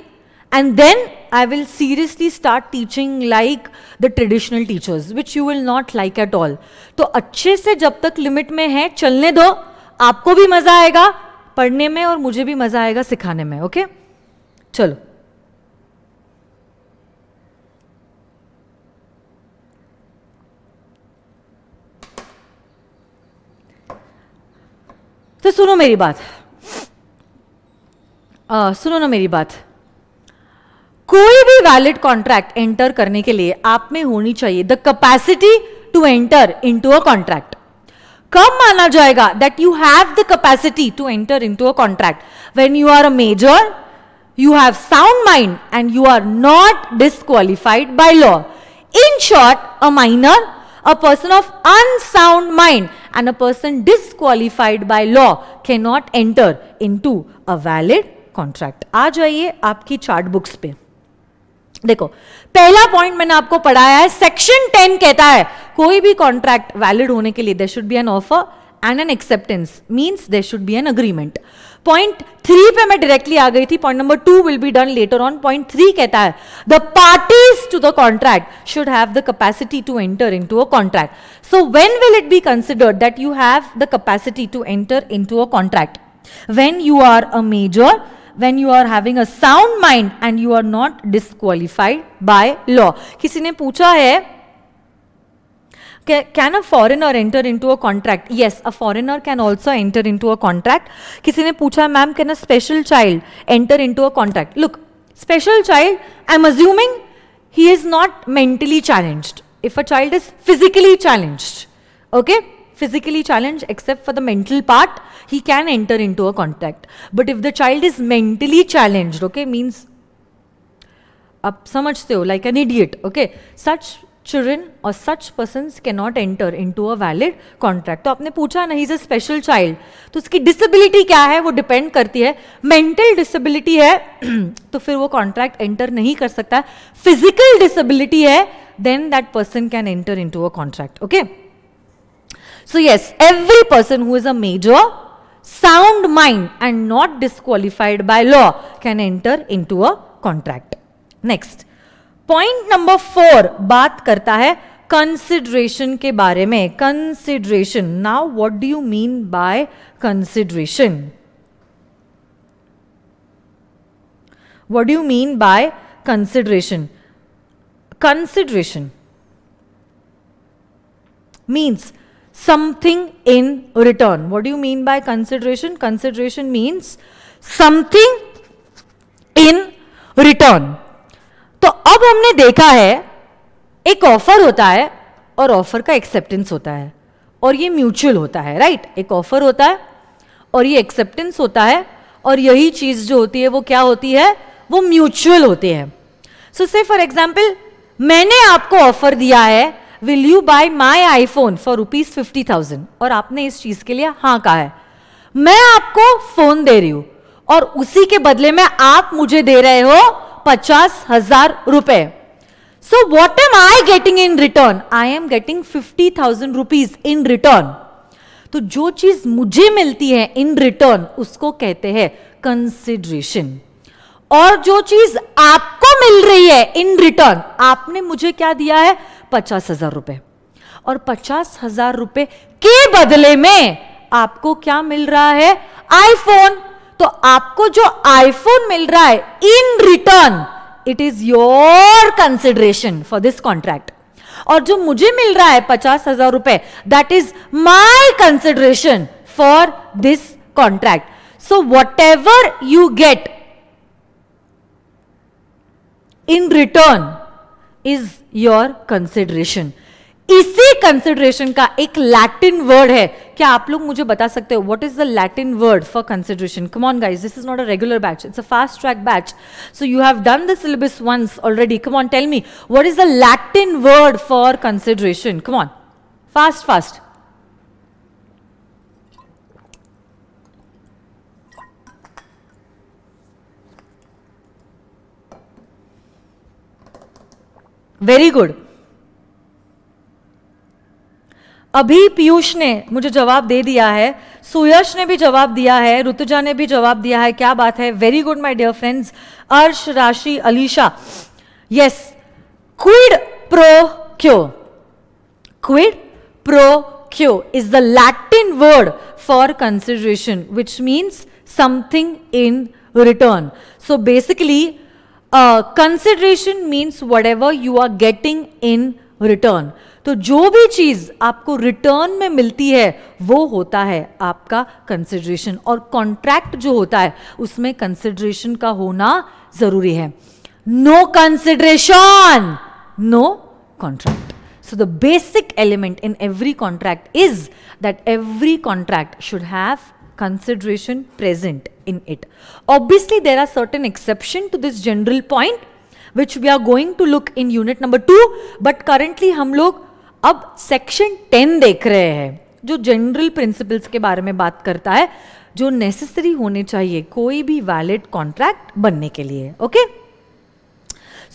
[SPEAKER 1] and then I will seriously start teaching like the traditional teachers, which you will not like at all. तो अच्छे से जब तक limit में है चलने दो आपको भी मजा आएगा पढ़ने में और मुझे भी मज़ा आएगा सिखाने में ओके चलो तो सुनो मेरी बात आ, सुनो ना मेरी बात कोई भी वैलिड कॉन्ट्रैक्ट एंटर करने के लिए आप में होनी चाहिए the capacity to enter into a contract कम माना जाएगा that you have the capacity to enter into a contract when you are a major you have sound mind and you are not disqualified by law in short a minor a person of unsound mind and a person disqualified by law cannot enter into a valid contract आ जाइए आपकी chart books पे देखो पहला point मैंने आपको पढ़ाया है सेक्शन टेन कहता है कोई भी कॉन्ट्रैक्ट वैलिड होने के लिए there should be an offer and an acceptance means there should be an agreement point three पे मैं डायरेक्टली आ गई थी point number two will be done later on point three कहता है the parties to the contract should have the capacity to enter into a contract so when will it be considered that you have the capacity to enter into a contract when you are a major when you are having a sound mind and you are not disqualified by law. किसी ने पूछा है can a foreigner enter into a contract yes a foreigner can also enter into a contract किसी ने पूछा ma'am can a special child enter into a contract look special child I am assuming he is not mentally challenged if a child is physically challenged okay physically challenged except for the mental part he can enter into a contact but if the child is mentally challenged okay means ab samajhte ho like an idiot okay such children or such persons cannot enter into a valid contract तो आपने पूछा ना is a special child तो उसकी disability क्या है वो depend करती है मेंटल डिसेबिलिटी है तो fir wo contract enter nahi kar sakta physical disability hai then that person can enter into a contract okay So yes, every person who is a major, sound mind and not disqualified by law can enter into a contract. Next, point number four karta hai consideration ke baare mein. Consideration. Now, what do you mean by consideration? what do you mean by consideration consideration means something in return. What do you mean by consideration? Consideration means something in return. तो अब हमने देखा है एक offer होता है और offer का एक्सेप्टेंस होता है और ये म्यूचुअल होता है राइट right? एक ऑफर होता है और ये एक्सेप्टेंस होता है और यही चीज़ जो होती है वो क्या होती है वो म्यूचुअल होती है सो से फॉर एग्जाम्पल मैंने आपको ऑफर दिया है will you buy my iPhone for rupees fifty thousand और आपने इस चीज के लिए हाँ कहा है मैं आपको फोन दे रही हूं और उसी के बदले में आप मुझे दे रहे हो पचास हजार रुपए so what am I getting in return I am getting fifty thousand rupees in return तो जो चीज मुझे मिलती है इन रिटर्न उसको कहते हैं कंसिडरेशन और जो चीज आपको मिल रही है इन रिटर्न आपने मुझे क्या दिया है पचास हजार रुपए और पचास हजार रुपए के बदले में आपको क्या मिल रहा है आईफोन तो आपको जो आईफोन मिल रहा है in return it is your consideration for this contract और जो मुझे मिल रहा है पचास हजार रुपए that is my consideration for this contract so whatever you get in return is your consideration इसी कंसिडरेशन का एक लैटिन वर्ड है क्या आप लोग मुझे बता सकते हो what is the Latin word for consideration come on this is not a regular batch it's a fast track batch so you have done the syllabus once already come on tell me what is the Latin word for consideration come on fast fast very good अभी पीयूष ने मुझे जवाब दे दिया है सुयश ने भी जवाब दिया है ऋतुजा ने भी जवाब दिया है क्या बात है very good my dear friends Arsh Rashi Alisha yes quid pro quo quid pro quo is the Latin word for consideration which means something in return so basically consideration means whatever you are getting in return तो जो भी चीज आपको return में मिलती है वो होता है आपका कंसिडरेशन और कॉन्ट्रैक्ट जो होता है उसमें कंसिडरेशन का होना जरूरी है no consideration no contract so the basic element in every contract is that every contract should have consideration present in it. Obviously, there are certain exception to this general point which we are going to look in unit number 2 but currently hum log ab section 10 dekh rahe hain jo general principles ke bare mein baat karta hai jo necessary hone chahiye koi bhi valid contract banne ke liye okay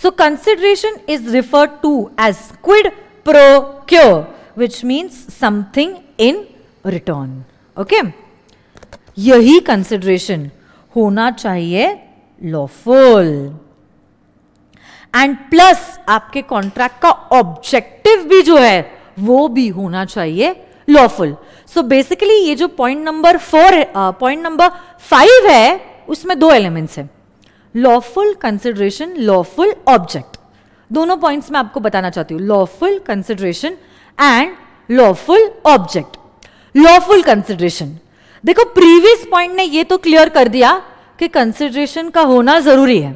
[SPEAKER 1] so consideration is referred to as quid pro quo which means something in return okay यही consideration होना चाहिए lawful and plus आपके contract का objective भी जो है वो भी होना चाहिए लॉफुल सो बेसिकली ये जो point number four point number five है उसमें दो एलिमेंट्स हैं लॉफुल कंसिडरेशन लॉफुल ऑब्जेक्ट दोनों पॉइंट्स में आपको बताना चाहती हूँ lawful consideration and lawful object lawful consideration देखो प्रीवियस पॉइंट ने ये तो क्लियर कर दिया कि कंसिडरेशन का होना जरूरी है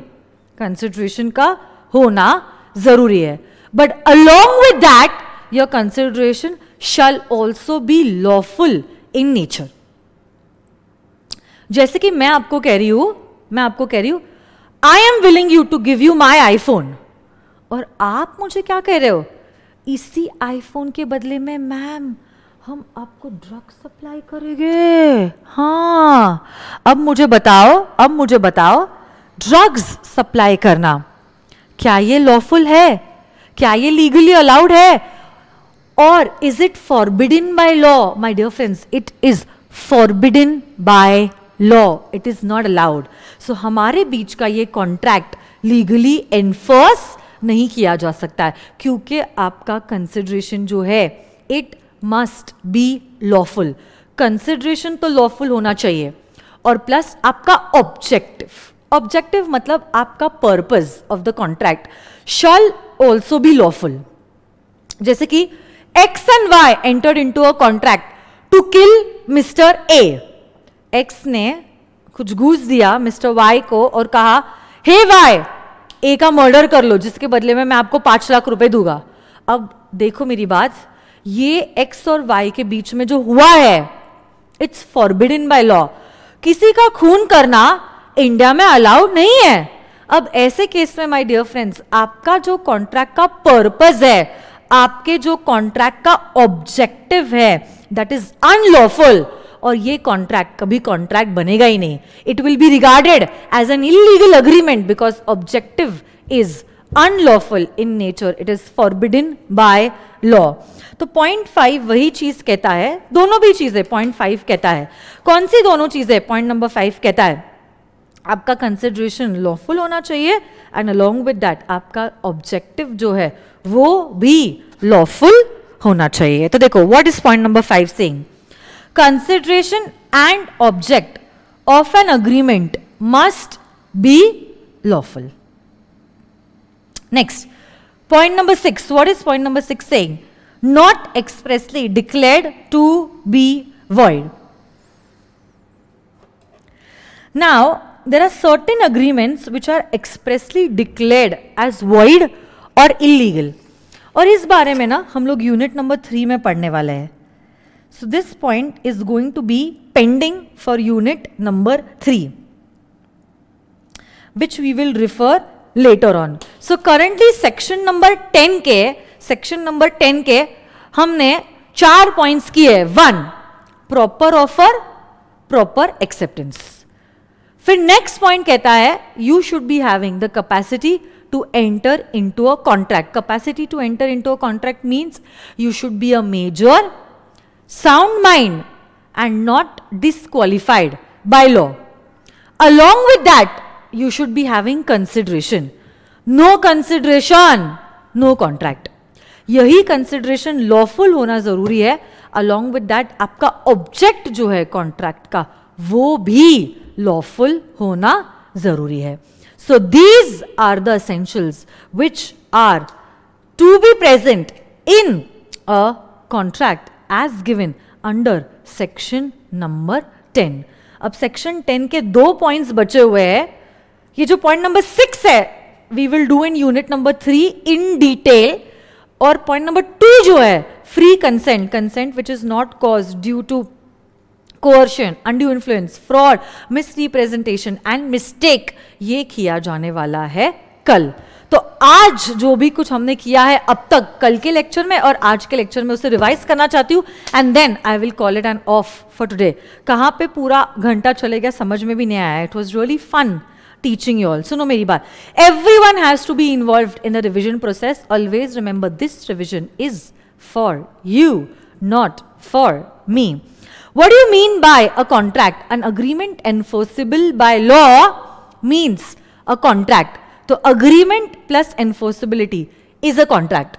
[SPEAKER 1] कंसिडरेशन का होना जरूरी है but along with that your consideration shall also be lawful in nature जैसे कि मैं आपको कह रही हूं मैं आपको कह रही हूं I am willing you to give you my iPhone और आप मुझे क्या कह रहे हो इसी आईफोन के बदले में मैम हम आपको ड्रग सप्लाई करेंगे हाँ अब मुझे बताओ अब मुझे बताओ ड्रग्स सप्लाई करना क्या ये लॉफुल है क्या ये लीगली अलाउड है और is it in by law my dear friends it is in by law it is not allowed so हमारे बीच का ये कॉन्ट्रैक्ट लीगली एनफोर्स नहीं किया जा सकता है क्योंकि आपका कंसिडरेशन जो है it must be lawful consideration तो लॉफुल होना चाहिए और प्लस आपका ऑब्जेक्टिव ऑब्जेक्टिव मतलब आपका purpose of the contract shall also be lawful जैसे कि X and Y into a contract to kill mister A X ने कुछ घूस दिया मिस्टर वाई को और कहा हे hey, वाई ए का मर्डर कर लो जिसके बदले में मैं आपको पांच लाख रुपए दूंगा अब देखो मेरी बात ये एक्स और वाई के बीच में जो हुआ है it's forbidden by law किसी का खून करना इंडिया में अलाउड नहीं है अब ऐसे केस में माय डियर फ्रेंड्स आपका जो कॉन्ट्रैक्ट का पर्पज है आपके जो कॉन्ट्रैक्ट का ऑब्जेक्टिव है दैट इज अनलॉफुल और ये कॉन्ट्रैक्ट कभी कॉन्ट्रैक्ट बनेगा ही नहीं it will be regarded as an illegal agreement because objective is unlawful in nature it is forbidden by law तो पॉइंट फाइव वही चीज कहता है दोनों भी चीजें पॉइंट फाइव कहता है कौन सी दोनों चीजें पॉइंट नंबर फाइव कहता है आपका कंसिड्रेशन लॉफुल होना चाहिए एंड अलोंग विद डैट आपका ऑब्जेक्टिव जो है वो भी लॉफुल होना चाहिए तो देखो what is point number five saying consideration and object of an agreement must be lawful Next, point number 6. What is point number 6 saying? Not expressly declared to be void. Now, there are certain agreements which are expressly declared as void or illegal. और इस बारे में ना हम लोग unit number three में पढ़ने वाले हैं so this point is going to be pending for unit number three which we will refer later on so currently section number ten के सेक्शन नंबर टेन के हमने चार पॉइंट्स किए one proper offer proper acceptance फिर next point कहता है you should be having the capacity to enter into a contract capacity to enter into a contract means you should be a major sound mind and not disqualified by law along with that you should be having consideration no consideration no contract यही consideration lawful होना ज़रूरी है along with that आपका object जो है contract का वो भी लॉफुल होना ज़रूरी है so these are the essentials which are to be present in a contract as given under section number ten अब सेक्शन टेन के दो पॉइंट्स बचे हुए हैं ये जो पॉइंट नंबर सिक्स है we will do in unit number three in detail और पॉइंट नंबर टू जो है free consent consent which is not cause due to coercion undue influence fraud misrepresentation and mistake ये किया जाने वाला है कल तो आज जो भी कुछ हमने किया है अब तक कल के लेक्चर में और आज के लेक्चर में उसे रिवाइज करना चाहती हूँ and then I will call it an off for today कहाँ पे पूरा घंटा चले गया समझ में भी नहीं आया it was really fun teaching you all. no, meri baat. Everyone has to be involved in the revision process. Always remember this revision is for you, not for me. What do you mean by a contract? An agreement enforceable by law means a contract. So agreement plus enforceability is a contract.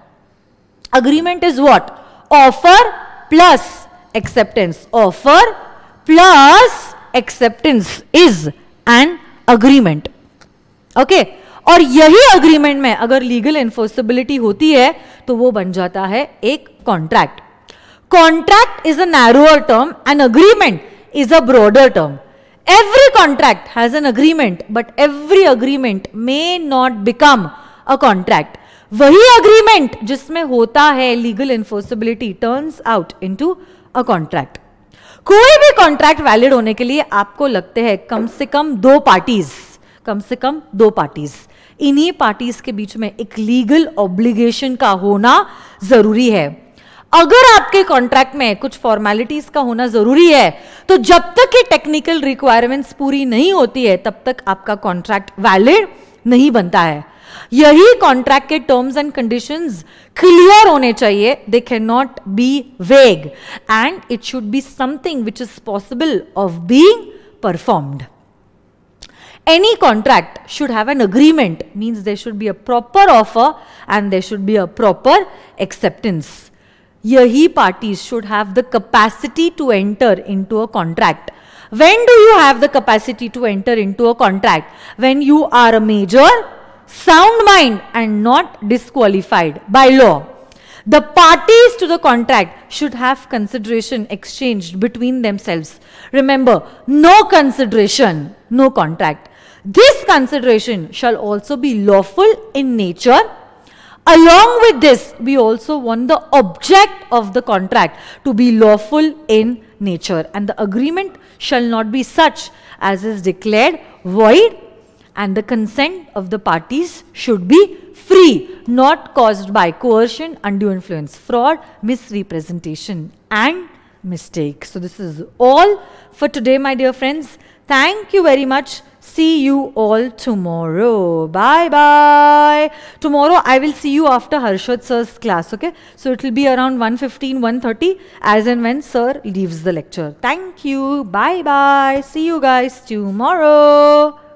[SPEAKER 1] Agreement is what? Offer plus acceptance. Offer plus acceptance is an agreement okay और यही agreement में अगर legal enforceability होती है तो वो बन जाता है एक contract contract is a narrower term and agreement is a broader term every contract has an agreement but every agreement may not become a contract वही अग्रीमेंट जिसमें होता है legal enforceability turns out into a contract कोई भी contract valid होने के लिए आपको लगते हैं कम से कम दो पार्टीज कम से कम दो पार्टीज इन्हीं पार्टीज के बीच में एक लीगल ऑब्लिगेशन का होना जरूरी है अगर आपके कॉन्ट्रैक्ट में कुछ फॉर्मेलिटीज का होना जरूरी है तो जब तक ये टेक्निकल रिक्वायरमेंट्स पूरी नहीं होती है तब तक आपका कॉन्ट्रैक्ट वैलिड नहीं बनता है यही कॉन्ट्रैक्ट के टर्म्स एंड कंडीशंस क्लियर होने चाहिए they can not be vague and it should be something which is possible of being any contract should have an agreement means there should be a proper offer and there should be a proper acceptance yahi parties should have the capacity to enter into a contract when do you have the capacity to enter into a contract when you are a major sound mind and not disqualified by law. The parties to the contract should have consideration exchanged between themselves. Remember, no consideration, no contract. This consideration shall also be lawful in nature. Along with this, we also want the object of the contract to be lawful in nature. And the agreement shall not be such as is declared void and the consent of the parties should be free, not caused by coercion, undue influence, fraud, misrepresentation and mistake. So this is all for today my dear friends. Thank you very much. See you all tomorrow. Bye bye. Tomorrow I will see you after Harshad sir's class. Okay. So it will be around 1.15, 1.30 as and when sir leaves the lecture. Thank you. Bye bye. See you guys tomorrow.